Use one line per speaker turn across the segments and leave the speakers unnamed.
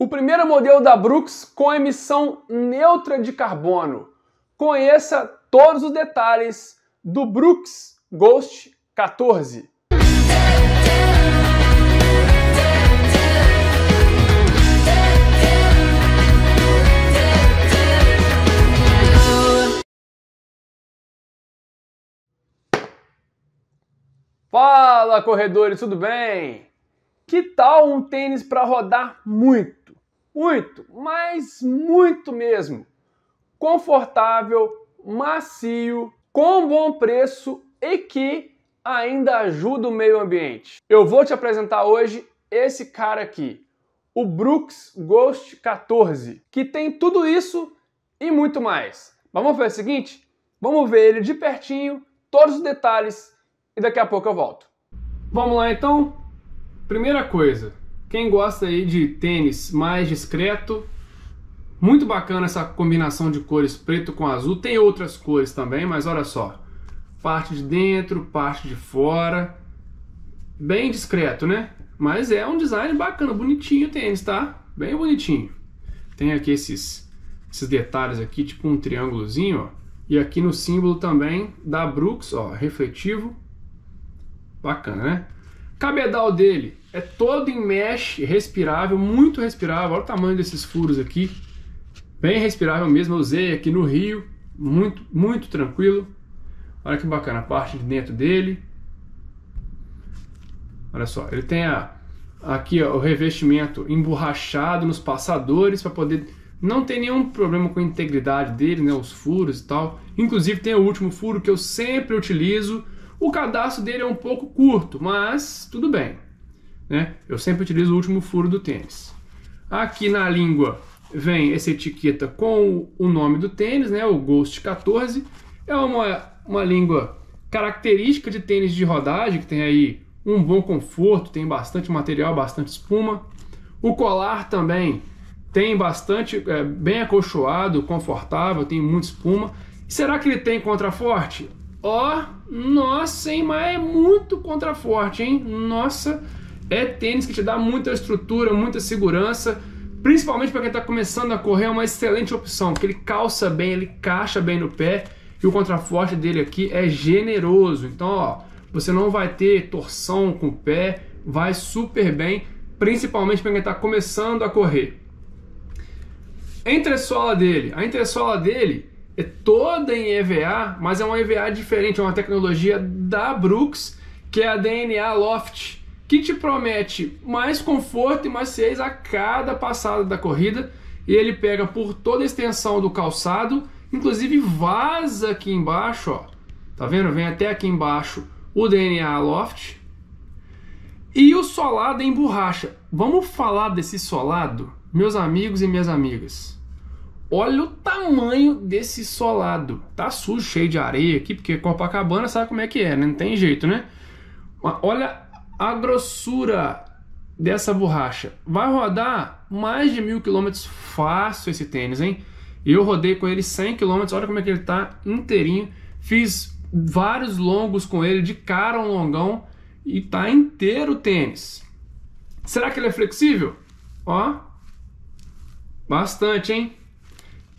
O primeiro modelo da Brooks com emissão neutra de carbono. Conheça todos os detalhes do Brooks Ghost 14. Fala corredores, tudo bem? Que tal um tênis para rodar muito? muito, mas muito mesmo. Confortável, macio, com bom preço e que ainda ajuda o meio ambiente. Eu vou te apresentar hoje esse cara aqui, o Brooks Ghost 14, que tem tudo isso e muito mais. Mas vamos fazer o seguinte? Vamos ver ele de pertinho, todos os detalhes e daqui a pouco eu volto. Vamos lá então? Primeira coisa, quem gosta aí de tênis mais discreto, muito bacana essa combinação de cores preto com azul. Tem outras cores também, mas olha só. Parte de dentro, parte de fora. Bem discreto, né? Mas é um design bacana, bonitinho o tênis, tá? Bem bonitinho. Tem aqui esses, esses detalhes aqui, tipo um triângulozinho, ó. E aqui no símbolo também da Brooks, ó, refletivo. Bacana, né? Cabedal dele, é todo em mesh, respirável, muito respirável. Olha o tamanho desses furos aqui. Bem respirável mesmo, eu usei aqui no Rio, muito, muito tranquilo. Olha que bacana a parte de dentro dele. Olha só, ele tem a, aqui ó, o revestimento emborrachado nos passadores para poder... Não tem nenhum problema com a integridade dele, né, os furos e tal. Inclusive tem o último furo que eu sempre utilizo. O cadastro dele é um pouco curto, mas tudo bem. Né? Eu sempre utilizo o último furo do tênis. Aqui na língua vem essa etiqueta com o nome do tênis, né? o Ghost 14. É uma, uma língua característica de tênis de rodagem, que tem aí um bom conforto, tem bastante material, bastante espuma. O colar também tem bastante, é, bem acolchoado, confortável, tem muita espuma. Será que ele tem contraforte? Ó, oh, nossa, hein, mas é muito contraforte, hein? Nossa, é tênis que te dá muita estrutura, muita segurança, principalmente para quem está começando a correr, é uma excelente opção, porque ele calça bem, ele caixa bem no pé e o contraforte dele aqui é generoso. Então, ó, você não vai ter torção com o pé, vai super bem, principalmente para quem está começando a correr. A entressola dele, a entressola dele é toda em EVA, mas é uma EVA diferente, é uma tecnologia da Brooks, que é a DNA Loft que te promete mais conforto e maciez a cada passada da corrida. E ele pega por toda a extensão do calçado, inclusive vaza aqui embaixo, ó. Tá vendo? Vem até aqui embaixo o DNA Loft. E o solado em borracha. Vamos falar desse solado, meus amigos e minhas amigas. Olha o tamanho desse solado. Tá sujo, cheio de areia aqui, porque Copacabana sabe como é que é, né? Não tem jeito, né? Olha a grossura dessa borracha. Vai rodar mais de mil quilômetros fácil esse tênis, hein? Eu rodei com ele 100 quilômetros, olha como é que ele tá inteirinho. Fiz vários longos com ele, de cara um longão, e tá inteiro o tênis. Será que ele é flexível? Ó, bastante, hein?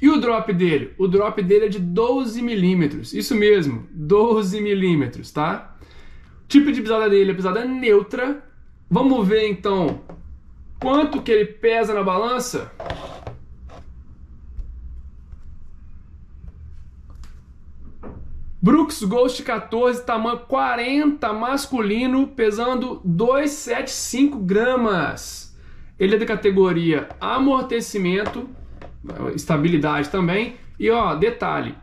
E o drop dele? O drop dele é de 12 milímetros, isso mesmo, 12 milímetros, tá? tipo de pisada é dele é pisada neutra. Vamos ver então quanto que ele pesa na balança. Brooks Ghost 14, tamanho 40, masculino, pesando 275 gramas. Ele é da categoria amortecimento, estabilidade também. E ó, detalhe,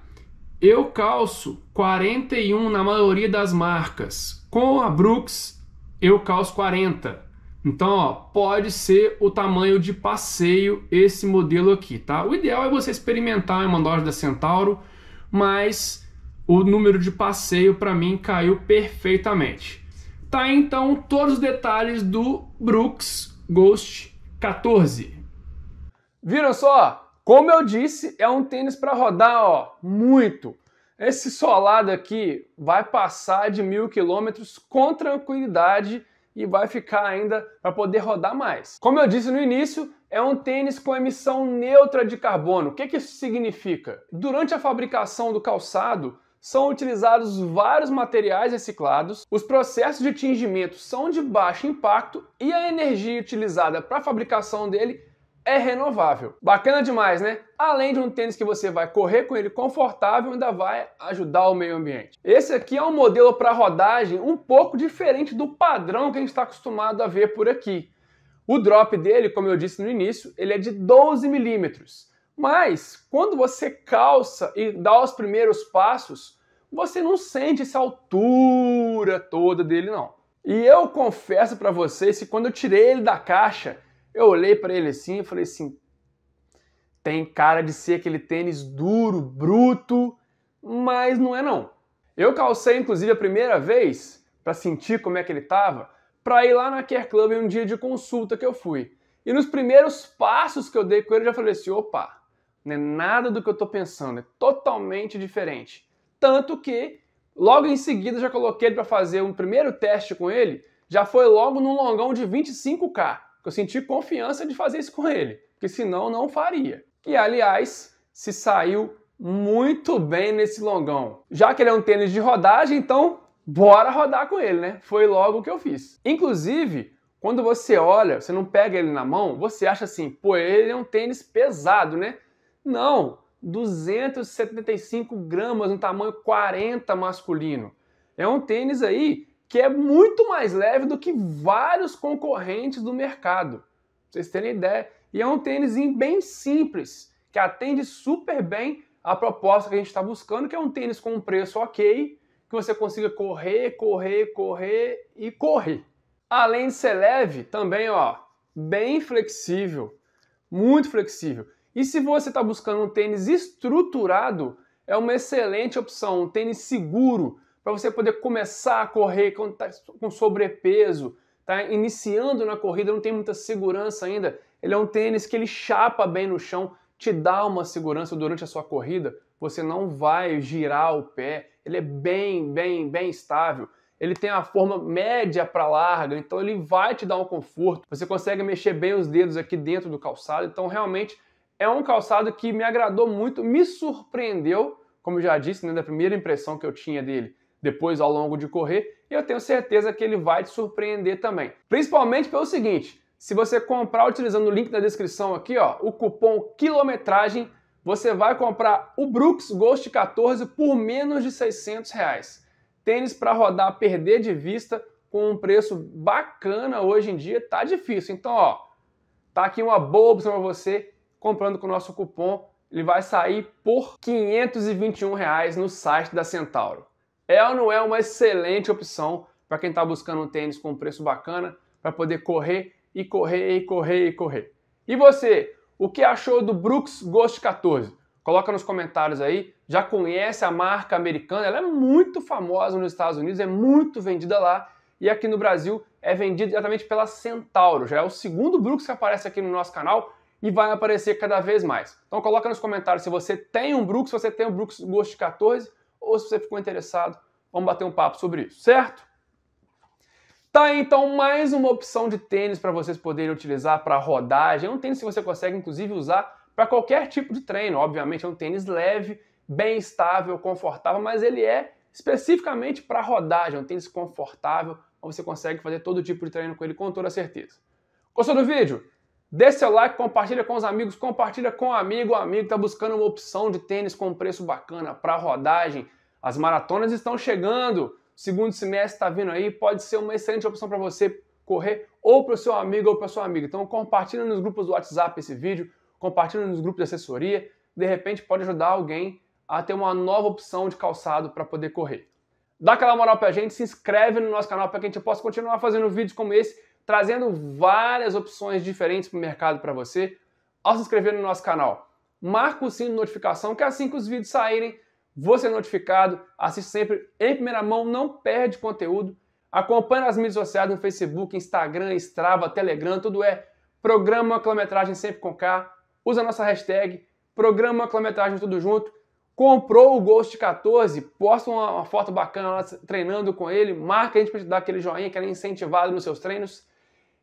eu calço 41 na maioria das marcas. Com a Brooks, eu calço 40. Então, ó, pode ser o tamanho de passeio esse modelo aqui, tá? O ideal é você experimentar em uma loja da Centauro, mas o número de passeio para mim caiu perfeitamente. Tá então todos os detalhes do Brooks Ghost 14. Viram só? Como eu disse, é um tênis para rodar, ó, muito esse solado aqui vai passar de mil quilômetros com tranquilidade e vai ficar ainda para poder rodar mais. Como eu disse no início, é um tênis com emissão neutra de carbono. O que, que isso significa? Durante a fabricação do calçado, são utilizados vários materiais reciclados, os processos de tingimento são de baixo impacto e a energia utilizada para a fabricação dele é renovável. Bacana demais, né? Além de um tênis que você vai correr com ele confortável, ainda vai ajudar o meio ambiente. Esse aqui é um modelo para rodagem um pouco diferente do padrão que a gente está acostumado a ver por aqui. O drop dele, como eu disse no início, ele é de 12 milímetros. Mas quando você calça e dá os primeiros passos, você não sente essa altura toda dele não. E eu confesso para vocês que quando eu tirei ele da caixa, eu olhei para ele assim e falei assim: tem cara de ser aquele tênis duro, bruto, mas não é não. Eu calcei inclusive a primeira vez para sentir como é que ele tava, para ir lá na Care Club em um dia de consulta que eu fui. E nos primeiros passos que eu dei com ele, eu já falei assim: opa, não é nada do que eu tô pensando, é totalmente diferente. Tanto que logo em seguida já coloquei ele para fazer um primeiro teste com ele, já foi logo num longão de 25K que eu senti confiança de fazer isso com ele, porque senão não faria. E aliás, se saiu muito bem nesse longão. Já que ele é um tênis de rodagem, então bora rodar com ele, né? Foi logo o que eu fiz. Inclusive, quando você olha, você não pega ele na mão, você acha assim, pô, ele é um tênis pesado, né? Não, 275 gramas no tamanho 40 masculino. É um tênis aí que é muito mais leve do que vários concorrentes do mercado. Pra vocês terem ideia. E é um tênis bem simples, que atende super bem a proposta que a gente está buscando, que é um tênis com um preço ok, que você consiga correr, correr, correr e correr. Além de ser leve, também ó, bem flexível, muito flexível. E se você está buscando um tênis estruturado, é uma excelente opção, um tênis seguro, para você poder começar a correr quando está com sobrepeso, está iniciando na corrida, não tem muita segurança ainda. Ele é um tênis que ele chapa bem no chão, te dá uma segurança durante a sua corrida. Você não vai girar o pé. Ele é bem, bem, bem estável. Ele tem a forma média para larga, então ele vai te dar um conforto. Você consegue mexer bem os dedos aqui dentro do calçado, então realmente é um calçado que me agradou muito, me surpreendeu, como eu já disse, né, da primeira impressão que eu tinha dele depois ao longo de correr, e eu tenho certeza que ele vai te surpreender também. Principalmente pelo seguinte, se você comprar utilizando o link na descrição aqui, ó, o cupom quilometragem, você vai comprar o Brooks Ghost 14 por menos de 600 reais. Tênis para rodar, perder de vista, com um preço bacana hoje em dia, tá difícil. Então, ó, tá aqui uma boa opção para você comprando com o nosso cupom. Ele vai sair por R$ 521 reais no site da Centauro é ou não é uma excelente opção para quem está buscando um tênis com um preço bacana para poder correr e correr e correr e correr. E você, o que achou do Brooks Ghost 14? Coloca nos comentários aí. Já conhece a marca americana? Ela é muito famosa nos Estados Unidos, é muito vendida lá e aqui no Brasil é vendida diretamente pela Centauro. Já é o segundo Brooks que aparece aqui no nosso canal e vai aparecer cada vez mais. Então coloca nos comentários se você tem um Brooks, se você tem um Brooks Ghost 14 ou se você ficou interessado, vamos bater um papo sobre isso, certo? Tá, então mais uma opção de tênis para vocês poderem utilizar para rodagem. É um tênis que você consegue inclusive usar para qualquer tipo de treino. Obviamente é um tênis leve, bem estável, confortável, mas ele é especificamente para rodagem, é um tênis confortável, onde você consegue fazer todo tipo de treino com ele com toda certeza. Gostou do vídeo? Dê seu like, compartilha com os amigos, compartilha com um amigo, o amigo está buscando uma opção de tênis com preço bacana para rodagem. As maratonas estão chegando, segundo semestre está vindo aí, pode ser uma excelente opção para você correr ou para o seu amigo ou para sua amiga. Então compartilha nos grupos do WhatsApp esse vídeo, compartilha nos grupos de assessoria, de repente pode ajudar alguém a ter uma nova opção de calçado para poder correr. Dá aquela moral para a gente, se inscreve no nosso canal para que a gente possa continuar fazendo vídeos como esse trazendo várias opções diferentes para o mercado para você ao se inscrever no nosso canal. Marca o sino de notificação, que assim que os vídeos saírem, você é notificado, assiste sempre em primeira mão, não perde conteúdo. Acompanhe nas mídias sociais no Facebook, Instagram, Strava, Telegram, tudo é Programa Quilometragem Sempre com K. Usa a nossa hashtag Programa Quilometragem Tudo Junto. Comprou o Ghost 14, posta uma, uma foto bacana lá treinando com ele, marca a gente para te dar aquele joinha, que é incentivado nos seus treinos